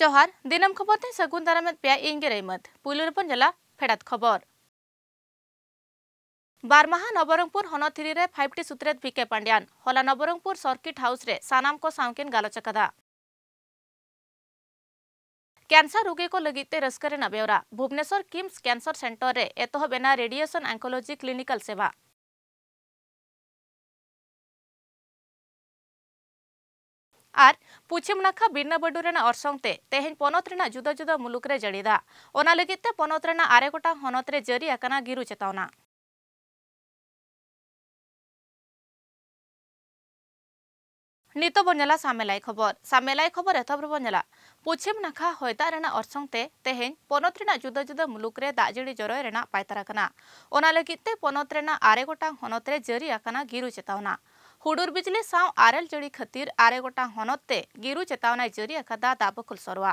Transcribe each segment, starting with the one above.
ᱡᱚᱦᱟᱨ ᱫᱤᱱᱟᱹᱢ खबर ᱛᱮ सगुन दाराम पे ᱤᱧ ᱜᱮ ᱨᱟᱭᱢᱟᱹᱛ ᱯᱩᱭᱞᱩ ᱨᱮᱵᱚᱱ ᱧᱮᱞᱟ ᱯᱷᱮᱰᱟᱛ ᱠᱷᱚᱵᱚᱨ बारमाहा नवरंगपुर हनत रे फाइव टी सूत्रेत भिके पांड्यान होला नवरंगपुर सर्किट हाउस रे सानाम को सामकिन गालोच कदा कैंसर रोगी को लगीते रस्करे नबेवरा भुवनेश्वर किम्स कैंसर सेंटर रे एतह बेना रेडिएशन आंकोलॉजी क्लिनिकल सेवा ᱟᱨ ᱯᱩᱪᱷᱤᱢ ᱱᱟᱠᱷᱟ ᱵᱤᱨᱱᱟ ᱵᱟᱹᱰᱩ ᱨᱮᱱᱟᱜ ᱚᱨᱥᱚᱝᱛᱮ ᱛᱮᱦᱮᱧ ᱯᱚᱱᱚᱛ ᱨᱮᱱᱟᱜ ᱡᱩᱫᱟᱹ ᱡᱩᱫᱟᱹ ᱢᱩᱞᱩᱠ ᱨᱮ ᱡᱟᱹᱲᱤᱫᱟ ᱚᱱᱟ ᱞᱟᱹᱜᱤᱫ ᱛᱮ ᱯᱚᱱᱚᱛ ᱨᱮᱱᱟᱜ ᱟᱨᱮ ᱜᱚᱴᱟᱝ ᱦᱚᱱᱚᱛ ᱨᱮ ᱡᱟᱹᱨᱤ ᱟᱠᱟᱱᱟ ᱜᱤᱨᱩ ᱪᱮᱛᱟᱣᱱᱟ ᱱᱤᱛᱚᱜ ᱵᱚᱱ ᱧᱮᱞᱟ ᱥᱟᱢᱮᱞᱟᱭ ᱠᱷᱚᱵᱚᱨ ᱥᱟᱢᱮᱞᱟᱭ ᱠᱷᱚᱵᱚᱨ ᱮᱛᱚᱦᱚᱵ ᱨᱮᱵᱚᱱ ᱧᱮᱞᱟ ᱯᱩᱪᱷᱤᱢ ᱱᱟᱠᱷᱟ ᱦᱚᱭᱫᱟᱜ ᱨᱮᱱᱟᱜ ᱚᱨᱥᱚᱝᱛᱮ ᱛᱮᱦᱮᱧ ᱯᱚᱱᱚᱛ ᱨᱮᱱᱟᱜ ᱡᱩᱫᱟᱹ ᱡᱩᱫᱟᱹ ᱢᱩᱞᱩᱠ ᱨᱮ ᱫᱟᱜᱡᱟᱹᱲᱤ ᱡᱚᱨᱚᱭ ᱨᱮᱱᱟᱜ ᱯᱟᱭᱛᱟᱨ ᱟᱠᱟᱱᱟ ᱚᱱᱟ ᱞᱟᱹᱜᱤᱫ ᱛᱮ ᱯᱚᱱᱚᱛ ᱨᱮᱱᱟᱜ ᱟᱨᱮ ᱜᱚᱴᱟᱝ ᱦᱚᱱᱚᱛ ᱨᱮ ᱡᱟᱹᱨᱤ ᱟᱠᱟᱱᱟ ᱜᱤᱨᱩ ᱪᱮᱛᱟᱣᱱᱟ ᱦᱩᱰᱩᱨ ᱵᱤᱡᱽᱞᱤ ᱥᱟᱶ ᱟᱨᱮᱞ ᱡᱟᱹᱲᱤ ᱠᱷᱟᱹᱛᱤᱨ ᱟᱨᱮ ᱜᱚᱴᱟᱝ ᱦᱚᱱᱚᱛ ᱛᱮ ᱜᱤᱨᱩ ᱪᱮᱛᱟᱣᱱᱟᱭ ᱡᱟᱹᱨᱤ ᱟᱠᱟᱫᱟ ᱫᱟᱵᱚᱠᱷᱩᱞ ᱥᱚᱨᱣᱟ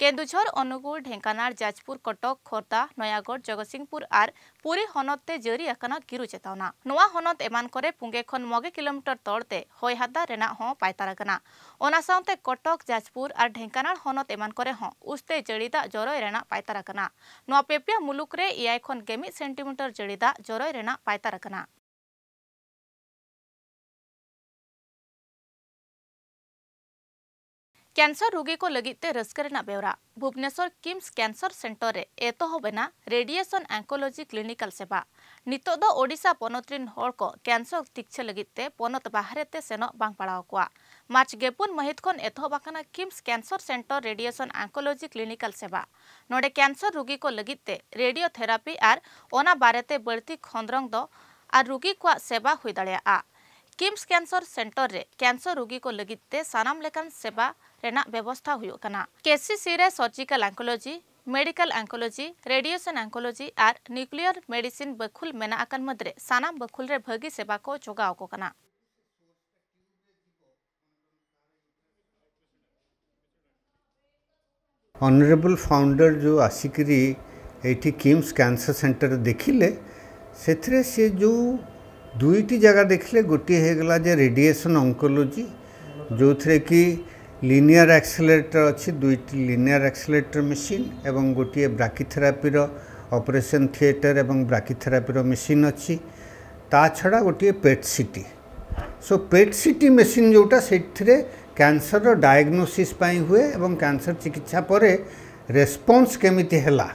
ᱠᱮᱱᱫᱩᱡᱷᱚᱨ ᱚᱱᱩᱜᱩᱲ ᱰᱷᱮᱝᱠᱟᱱᱟᱲ ᱡᱟᱡᱽᱯᱩᱨ ᱠᱚᱴᱚᱠ ᱠᱷᱚᱨᱫᱟ ᱱᱚᱭᱟᱜᱚᱲ ᱡᱚᱜᱚᱥᱤᱝᱯᱩᱨ ᱟᱨ ᱯᱩᱨᱤ ᱦᱚᱱᱚᱛ ᱛᱮ ᱡᱟᱹᱨᱤ ᱟᱠᱟᱱᱟ ᱜᱤᱨᱩ ᱪᱮᱛᱟᱣᱱᱟ ᱱᱚᱣᱟ ᱦᱚᱱᱚᱛ ᱮᱢᱟᱱ ᱠᱚᱨᱮ ᱯᱩᱸᱜᱮ ᱠᱷᱚᱱ ᱢᱚᱜᱮ ᱠᱤᱞᱳᱢᱤᱴᱟᱨ ᱛᱚᱲᱛᱮ ᱦᱚᱭ ᱦᱟᱫᱟ ᱨᱮᱱᱟᱜ ᱦᱚᱸ ᱯᱟᱭᱛᱟᱨ ᱟᱠᱟᱱᱟ ᱚᱱᱟ ᱥᱟᱶᱛᱮ ᱠᱚᱴᱚᱠ ᱡᱟᱡᱽᱯᱩᱨ ᱟᱨ ᱰᱷᱮᱝᱠᱟᱱᱟᱲ ᱦᱚᱱᱚᱛ ᱮᱢᱟᱱ ᱠᱚᱨᱮ ᱦᱚᱸ ᱩᱥᱛᱮ ᱡᱟᱹᱲᱤ ᱫᱟᱜ ᱡᱚᱨᱚᱭ ᱨᱮᱱᱟᱜ ᱯᱟᱭᱛᱟᱨ ᱟᱠᱟᱱᱟ ᱱᱚᱣᱟ ᱯᱮᱯᱮᱭᱟ ᱢᱩᱞᱩᱠ ᱨᱮ ᱮᱭᱟᱭ ᱠᱷᱚᱱ ᱜᱮᱢᱤᱫ ᱥᱮᱱᱴᱤᱢᱤᱴᱟᱨ ᱡᱟᱹᱲᱤ ᱫᱟᱜ ᱡᱚᱨᱚᱭ ᱨᱮᱱᱟᱜ ᱯᱟᱭᱛᱟᱨ ᱟᱠᱟᱱᱟ कैंसर रोगी को लगते रस्कर बेवरा भुवनेश्वर किम्स कैंसर सेंटर रे एतोहबना रेडिएशन एंकोलॉजी क्लिनिकल सेवा नितो दो ओडिशा को कैंसर चिकित्सा लगते पनत बाहरे ते सेनो बांग पड़ाव कोआ मार्च गेपुन महित खन एतोहबाकना KIMS cancer centre radiation oncology clinical सेवा नोडे कैंसर रोगी को लगते रेडियोथेरापी आर ओना बारेते बढ़ती खंद्रंग आर रोगी को सेवा हो दड़िया किम्स कैंसर सेंटर रे कैंसर रोगी को लगते सेवा व्यवस्था होना केसीसी रे surgical oncology medical oncology radiation oncology और न्यूक्लियर मेडिसिन बखुल मेना अकन मदरे बखुल रे सेवा को जगह को कना অনরেবল ফাউন্ডর যে किम्स कैंसर सेंटर देखिले से দেখিলে जो दुईटी जगह देखिले गोटे দেখিলে গোটিয়ে হয়ে গলা যে রেডিয়েসন অঙ্কোলোজি লিনিয়ার ଆକ୍ସିଲେଟର ଅଛି ଦୁଇଟି ଲିନିୟର ଆକ୍ସିଲେଟର ମେସିନ୍ ଏବଂ ଗୋଟିଏ ବ୍ରାକିଥେରାପିର ଅପରେସନ୍ ଥିଏଟର ଏବଂ ବ୍ରାକିଥେରାପିର ମେସିନ୍ ଅଛି ତା ଛଡ଼ା ଗୋଟିଏ PET CT so PET CT machine ଯେଉଁଟା ସେଥିରେ କ୍ୟାନ୍ସରର ଡାଏଗ୍ନୋସିସ୍ ପାଇଁ ହୁଏ ଏବଂ କ୍ୟାନ୍ସର ଚିକିତ୍ସା ପରେ ରେସ୍ପନ୍ସ କେମିତି ହେଲା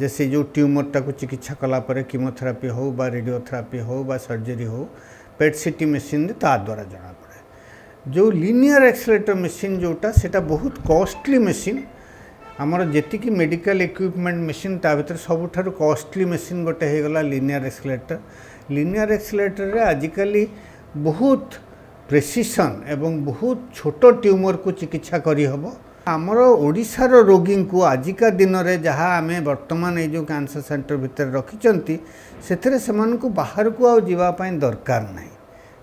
ଯେ ସେ ଯେଉଁ ଟ୍ୟୁମରଟାକୁ ଚିକିତ୍ସା କଲା ପରେ କିମୋଥେରାପି ହେଉ ବା ରେଡ଼ିଓଥେରାପି ହେଉ ବା ସର୍ଜରୀ ହେଉ ପେଟ୍ ସିଟି ମେସିନ୍ରେ ତା ଦ୍ୱାରା ଜଣାପଡ଼େ ଯେଉଁ ଲିନିୟର ଆକ୍ସିଲେଟର ମେସିନ୍ ଯେଉଁଟା ସେଇଟା ବହୁତ କଷ୍ଟଲି ମେସିନ୍ ଆମର ଯେତିକି ମେଡ଼ିକାଲ ଇକ୍ୱିପମେଣ୍ଟ ମେସିନ୍ ତା ଭିତରେ ସବୁଠାରୁ କଷ୍ଟଲି ମେସିନ୍ ଗୋଟେ ହେଇଗଲା ଲିନିୟର ଆକ୍ସିଲେଟର ଲିନିୟର ଆକ୍ସିଲେଟରରେ ଆଜିକାଲି ବହୁତ ପ୍ରେସିସନ୍ ଏବଂ ବହୁତ ଛୋଟ ଟ୍ୟୁମରକୁ ଚିକିତ୍ସା କରିହେବ ଆମର ଓଡ଼ିଶାର ରୋଗୀଙ୍କୁ ଆଜିକା ଦିନରେ ଯାହା ଆମେ ବର୍ତ୍ତମାନ ଏଇ ଯେଉଁ କ୍ୟାନ୍ସର ସେଣ୍ଟର ଭିତରେ ରଖିଛନ୍ତି ସେଥିରେ ସେମାନଙ୍କୁ ବାହାରକୁ ଆଉ ଯିବା ପାଇଁ ଦରକାର ନାହିଁ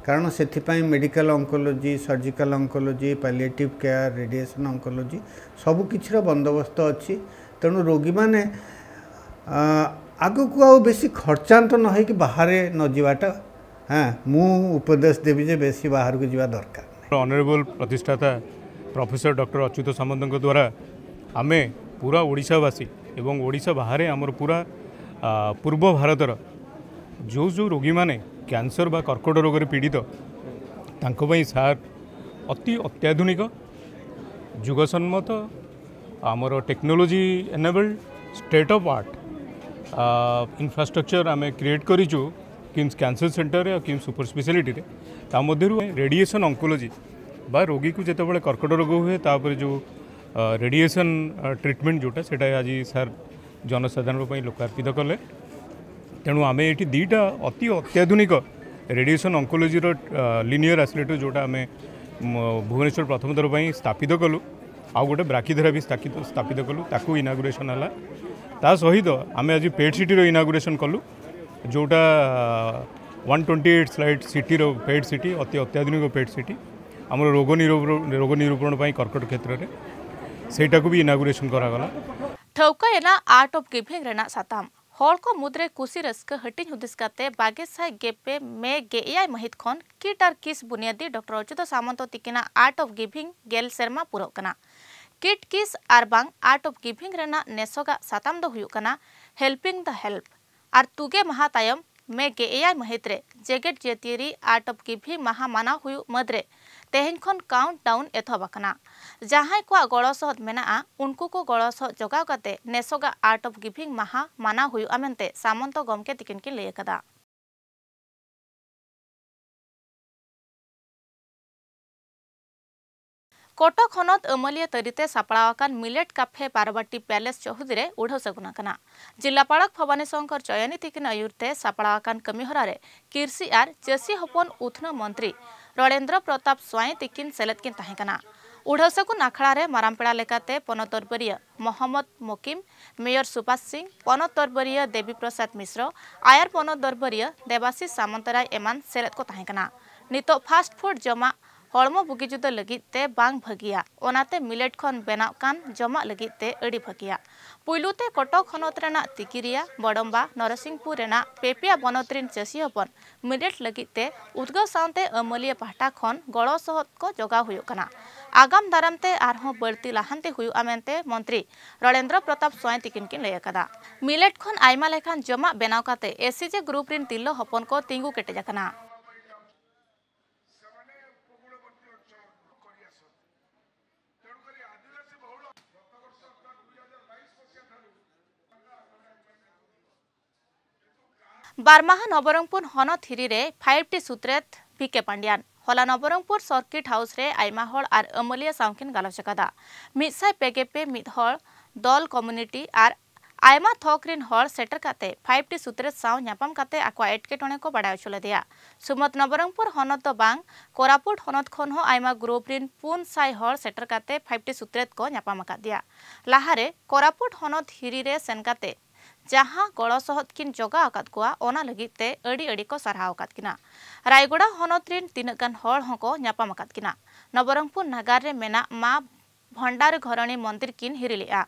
କାରଣ ସେଥିପାଇଁ medical oncology surgical oncology palliative care radiation oncology সবু কিছুর ବନ୍ଦୋବସ୍ତ ଅଛି ତେଣୁ ରୋଗୀମାନେ ଆଗକୁ ଆଉ ବେଶୀ ଖର୍ଚ୍ଚାନ୍ତ ନ ହୋଇକି ବାହାରେ ନ ଯିବାଟା হ্যাঁ মু উপদেশ দেবি যে বেশি বাহারকু যা দরকার অনারেবল প্রতিষ্ঠাতা প্রফেসর ডক্টর অচ্যুত সামন্ত দ্বারা আমি পুরা ওড়শাবাসী এবং ওড়শা বাহারে আমার পুরা পূর্ব ভারতর যে যে রোগী মানে कैंसर व कर्कट रोग पीड़ित सार अति अत्याधुनिक जुगसम्मत आमर technology enabled state of art infrastructure आम create KIMS cancer centre KIMS super speciality तादर रेडिएशन अंकोलोजी बा रोगी को जितेबाद कर्कट रोग हुए जो रेडिएशन ट्रीटमेंट जोटा से आज सर जनसाधारण लोकार्पित कले ତେଣୁ ଆମେ ଏଠି ଦୁଇଟା ଅତି ଅତ୍ୟାଧୁନିକ ରେଡ଼ିଏସନ୍ ଅଙ୍କୋଲୋଜିର ଲିନିୟର ଆସିଲେଟର୍ ଯେଉଁଟା ଆମେ ଭୁବନେଶ୍ୱର ପ୍ରଥମ ଥର ପାଇଁ ସ୍ଥାପିତ କଲୁ ଆଉ ଗୋଟେ ବ୍ରାକିଥେରାପି ସ୍ଥାପିତ ସ୍ଥାପିତ କଲୁ ତାକୁ ଇନାଗୁରେସନ୍ ହେଲା ତା ସହିତ ଆମେ ଆଜି ପେଡ୍ ସିଟିର ଇନାଗୁରେସନ୍ କଲୁ ଯେଉଁଟା ୱାନ୍ ଟ୍ୱେଣ୍ଟି ଏଇଟ୍ ସ୍ଲାଇଡ୍ ସିଟିର ପେଡ୍ ସିଟି ଅତି ଅତ୍ୟାଧୁନିକ ପେଡ୍ ସିଟି ଆମର ରୋଗ ନିରୂପଣ ରୋଗ ନିରୂପଣ ପାଇଁ କର୍କଟ କ୍ଷେତ୍ରରେ ସେଇଟାକୁ ବି ଇନାଗୁରେସନ୍ କରାଗଲା ଠୌକା ହେଲା ଆର୍ଟ ଅଫ୍ ଗିଭିଂ ରେନା ସାତାମ हको मुद्रे कुसी रस्का हटिं हुदिसकाते बागेसाय गेपे मे गेयाय महित खन किट और किस बुनियादी डॉक्टर अच्युत सामंत तिकिना आर्ट ऑफ गिविंग गेल सेरमा पुरोकना किट किस आर बांग आर्ट ऑफ गिविंग रना सातम दो हुयुकना हेल्पिंग द हेल्प और तुगे महातायम मे गेयाय महित रे जेगेट जेतिरी आर्ट ऑफ गिविंग महामाना हुयु मद्रे ᱛᱮᱦᱮᱧ ᱠᱷᱚᱱ ᱠᱟᱣᱩᱱᱴᱰᱟᱣᱩᱱ ᱮᱛᱚᱦᱚᱵ ᱟᱠᱟᱱᱟ ᱡᱟᱦᱟᱸᱭ ᱠᱚᱣᱟᱜ ᱜᱚᱲᱚ ᱥᱚᱦᱚᱫ ᱢᱮᱱᱟᱜᱼᱟ ᱩᱱᱠᱩ ᱠᱚ ᱜᱚᱲᱚ ᱥᱚᱦᱚᱫ ᱡᱚᱜᱟᱣ ᱠᱟᱛᱮ ᱱᱮᱥᱚᱜᱟ ᱟᱨᱴ ᱚᱯ ᱜᱤᱵᱷᱤᱝ ᱢᱟᱦᱟ ᱢᱟᱱᱟᱣ ᱦᱩᱭᱩᱜᱼᱟ ᱢᱮᱱᱛᱮ ᱥᱟᱢᱚᱱᱛᱚ ᱜᱚᱢᱠᱮ ᱛᱤᱠᱤᱱ ᱠᱤᱱ ᱞᱟᱹᱭ ᱟᱠᱟᱫᱟ ᱠᱚᱴᱚᱠ ᱦᱚᱱᱚᱛ ᱟᱹᱢᱟᱹᱞᱤᱭᱟᱹ ᱛᱟᱹᱨᱤᱛᱮ ᱥᱟᱯᱲᱟᱣ ᱟᱠᱟᱱ ᱢᱤᱞᱮᱴ ᱠᱟᱯᱷᱮ ᱯᱟᱨᱵᱟᱴᱤ ᱯᱮᱞᱮᱥ ᱪᱚᱦᱩᱫᱤᱨᱮ ᱩᱰᱷᱟᱹᱣ ᱥᱟᱹᱜᱩᱱ ᱟᱠᱟᱱᱟ ᱡᱤᱞᱟᱯᱟᱲᱚᱠ ᱵᱷᱚᱵᱟᱱᱤ ᱥᱚᱝᱠᱚᱨ ᱪᱚᱭᱚᱱᱤ ᱛᱤᱠᱤᱱ ᱟᱹᱭᱩᱨᱛᱮ ᱥᱟᱯᱲᱟᱣ ᱟᱠᱟᱱ ᱠᱟᱹᱢᱤᱦᱚᱨᱟ ᱨᱮ ᱠᱤᱨᱥᱤ ᱟᱨ ᱪᱟᱹᱥᱤ ᱦᱚᱯᱚᱱ ᱩᱛᱷᱱᱟᱹᱣ ᱢᱚᱱᱛᱨᱤ रणेंद्र प्रताप स्वाई तिकिन सेलेदकिन तहकना उड़ौसाकू नाखड़े मारामपेड़ा लेकाते पनत दरबरिया मोहम्मद मोकिम मेयर सुभाष सिंह पनत दरबरिया देवी प्रसाद मिश्र आयर पनत दरबरिया देवाशीष सामंतराय एमान सेलेद को तहकना नितो फास्ट फूड जमा हम बुगजुद लगते भागे मिलेट खन बना जमा लगते भागे पुलुते कटक तिकिरिया बड़म्बा नरसिंहपुर पेपिया बनत चाषी हबन मिलेट लगते उदग सौते अमलिया पाटा खन गहद को जगह आगाम दाराम बड़ती लहांते मंत्री रणेंद्र प्रताप स्वयं तकिन कि लैदा मिलेट खन लेखान जमा बनाव एसीजे ग्रुप तिल्लो हपन को तीगू केटेजना বারমাহা নবরঙ্গপুর হন থিরে ফাইভ টি সুত্রেত ভি কে পাণ্ডিয়ান হল নবরঙ্গপুর সার্কিট হাউস আইমাহল আর আমলিয়া সাউকিন গালোচ কাদা মিসাই পেগেপে মিদহল দল কমিউনিটি আর আইমা থকরিন হল সেটার কাতে ফাইভ টি সুত্রেত সাও নাপাম কাতে আকা এটকেটনে কো বাড়াই চলে দিয়া সুমত নবরঙ্গপুর হনত দো বাং কোরাপুট হনত খন হো আইমা গ্রুপ রিন পুন সাই হল সেটার কাতে ফাইভ টি সুত্রেত কো নাপাম কা দিয়া লাহারে কোরাপুট হনত হিরি রে সেন কাতে जहाँ गड़ो सहद किन जोगा लगते अड़ी नवरंगपुर नगर रे मा भंडार घरणी मंदिर किन हिरी लेआ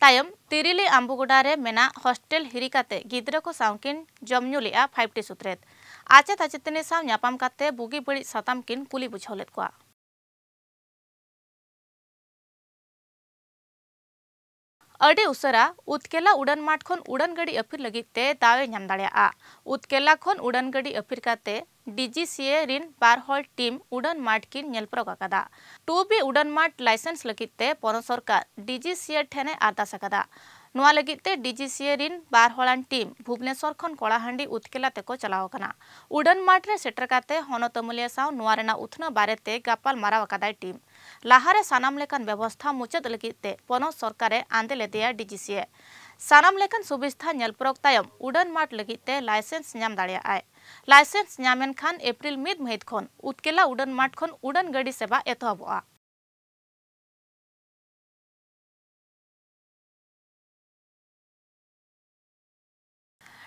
तायम तिरिली आम्बुगुडा मेना हॉस्टेल हिरी काते गिद्रा को सावकिन जमनु फाइव टी सूत्रेत आचे ताचे तने नापाम काते बुगी बड़ी साताम किन पुली बुझोलेत कोआ अड़ी उसरा उत्केला उड़न माट खन उड़न गाड़ी अफिर लगी दावे नम दड़ा उत्केला खन उड़न गाड़ी अफिर काते डीजीसीए रिन बार हॉल टीम उड़न माट की नेलप्रग अकादा टू बी उड़न माट लाइसेंस लगी ते पोनो सरकार डीजीसीए ठेने आदास अकादा नवा डीजीसीए रिन बार हलान टीम भुवनेश्वर खन कलाहांडी उत्केला तेको चलाव उड़न माट रे सेटर काते हनतमुलिया साव उथना बारे ते गापाल मारा टीम ᱞᱟᱦᱟᱨᱮ ᱥᱟᱱᱟᱢ ᱞᱮᱠᱟᱱ ᱵᱮᱵᱚᱥᱛᱷᱟ ᱢᱩᱪᱟᱹᱫ ᱞᱟᱹᱜᱤᱫ ᱛᱮ ᱯᱚᱱᱚᱛ ᱥᱚᱨᱠᱟᱨᱮ ᱟᱸᱫᱮ ᱞᱮᱫᱮᱭᱟ ᱰᱤᱡᱤᱥᱤᱮ ᱥᱟᱱᱟᱢ ᱞᱮᱠᱟᱱ ᱥᱩᱵᱤᱥᱛᱷᱟ ᱧᱮᱞᱯᱨᱚᱜ ᱛᱟᱭᱚᱢ ᱩᱰᱟᱹᱱ ᱢᱟᱴ ᱞᱟᱹᱜᱤᱫ ᱛᱮ ᱞᱟᱭᱥᱮᱱᱥ ᱧᱟᱢ ᱫᱟᱲᱮᱭᱟᱜᱼᱟᱭ ᱞᱟᱭᱥᱮᱱᱥ ᱧᱟᱢᱮᱱ ᱠᱷᱟᱱ ᱮᱯᱨᱤᱞ ᱢᱤᱫ ᱢᱟᱹᱦᱤᱛ ᱠᱷᱚᱱ ᱩᱛᱠᱮᱞᱟ ᱩᱰᱟᱹᱱ ᱢᱟᱴ ᱠᱷᱚᱱ ᱩᱰᱟᱹᱱ ᱜᱟᱹᱰᱤ ᱥᱮᱵᱟ ᱮᱛᱚᱦᱚᱵᱚᱜᱼᱟ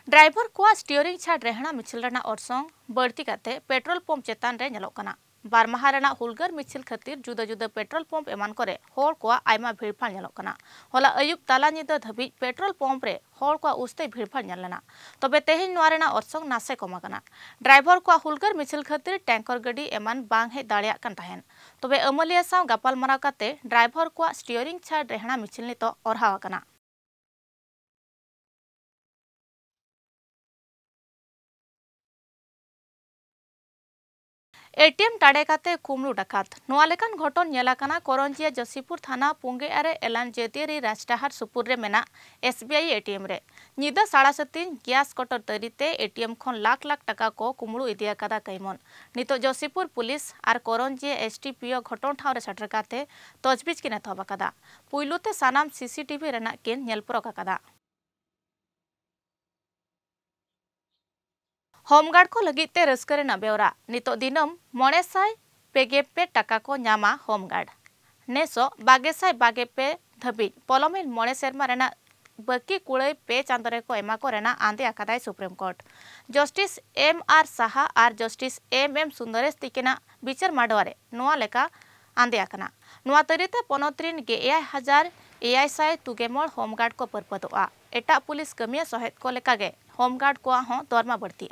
ड्राइवर को स्टीयरिंग छाड़ रहना मिछल रना और सोंग बढ़ती पेट्रोल पंप चेतान रे नलोकना बारमाहा रेना हुलगर मिचिल खातिर जुदा जुदा पेट्रोल पंप एमान करे आयमा भीड़भाड़ नेलो कना अयुब ताला निदा धबी पेट्रोल पंप रे उस्ते भीड़भाड़ नेल लेना तबे तेहेन नवा अरसंग नासे कमा ड्राइवर को हुलगर मिचिल खातिर टैंकर गाड़ी एमान बांग हे दाड़िया कन तहेन तबे अमलिया साव गपाल मारा काते ड्राइवर को स्टीयरिंग छाड़ रेहना मिचिल नितो अरहावा ᱮᱴᱤᱮᱢ ᱴᱟᱲᱮ ᱠᱟᱛᱮ ᱠᱩᱢᱲᱩ ᱰᱟᱠᱟᱛ ᱱᱚᱣᱟ ᱞᱮᱠᱟᱱ ᱜᱷᱚᱴᱚᱱ ᱧᱮᱞ ᱟᱠᱟᱱᱟ ᱠᱚᱨᱚᱧᱡᱤᱭᱟ ᱡᱚᱥᱤᱯᱩᱨ ᱛᱷᱟᱱᱟ ᱯᱩᱝᱜᱮ ᱟᱨᱮ ᱮᱞᱟᱱ ᱡᱟᱹᱛᱤᱭᱟᱹᱨᱤ ᱨᱟᱡᱽᱰᱟᱦᱟᱨ ᱥᱩᱯᱩᱨ ᱨᱮ ᱢᱮᱱᱟᱜ ᱮᱥᱵᱤᱟᱭ ᱮᱴᱤᱮᱢ ᱨᱮ ᱧᱤᱫᱟᱹ ᱥᱟᱲᱟ ᱥᱟᱛᱤᱧ ᱜᱮᱥ ᱠᱚᱴᱚᱨ ᱛᱟᱹᱨᱤᱛᱮ ᱮᱴᱤᱮᱢ ᱠᱷᱚᱱ ᱞᱟᱠᱷ ᱞᱟᱠᱷ ᱴᱟᱠᱟ ᱠᱚ ᱠᱩᱢᱲᱩ ᱤᱫᱤ ᱟᱠᱟᱫᱟ ᱠᱟᱭᱢᱚᱱ ᱱᱤᱛᱚᱜ ᱡᱚᱥᱤᱯᱩᱨ ᱯᱩᱞᱤᱥ ᱟᱨ ᱠᱚᱨᱚᱧᱡᱤᱭᱟ ᱮᱥᱴᱤᱯᱤᱭᱚ ᱜᱷᱚᱴᱚᱱ ᱴᱷᱟᱶ ᱨᱮ ᱥᱮᱴᱮᱨ ᱠᱟᱛᱮ ᱛᱚᱡᱵᱤᱡ ᱠᱤᱱ ᱮᱛᱚᱦᱚᱵ ᱟᱠᱟᱫᱟ ᱯᱩᱭᱞᱩ ᱛᱮ ᱥᱟᱱᱟᱢ ᱥᱤᱥᱤᱴᱤᱵᱷᱤ ᱨᱮᱱᱟᱜ ᱠᱤᱱ ᱧᱮᱞ ᱯᱚᱨᱚᱠ ᱟᱠᱟᱫᱟ होमगार्ड को लगते रेना बेवरा नित दिन दिनम मोड़े साय पेगे पे टाका को नामा होमगार्ड नेस बागे साय बागे पे धबिज पलम मोड़े सेरमा बाकी कुड़ई पे चांदरे को एमा को आंदे आकादाय supreme court justice M R Saha आर जस्टिस एम एम सुंदरेश तिकिना विचार माडवारे लेका आंदे आकना तरीते पनतरी गे एआई हजार एय साय तुगे मोड़ होमगार्ड को परपदोआ एटा पुलिस कमिया सहित को लेका गे होमगार्ड को दरमा बढ़ती